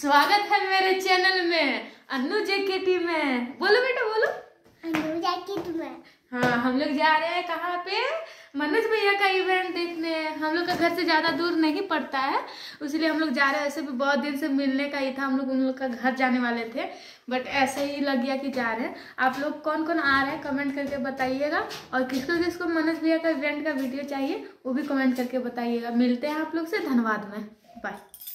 स्वागत है मेरे चैनल में अन्नू जेकेटी में बोलो बेटा बोलो अन्नू जेकेटी में हाँ हम लोग जा रहे हैं कहाँ पे मनोज भैया का इवेंट देखने हम लोग का घर से ज़्यादा दूर नहीं पड़ता है इसलिए हम लोग जा रहे हैं ऐसे भी बहुत दिन से मिलने का ही था हम लोग उन लोग का घर जाने वाले थे बट ऐसे ही लग गया कि जा रहे हैं आप लोग कौन कौन आ रहे हैं कमेंट करके बताइएगा और किसको किसको मनोज भैया का इवेंट का वीडियो चाहिए वो भी कमेंट करके बताइएगा मिलते हैं आप लोग से धन्यवाद में बाय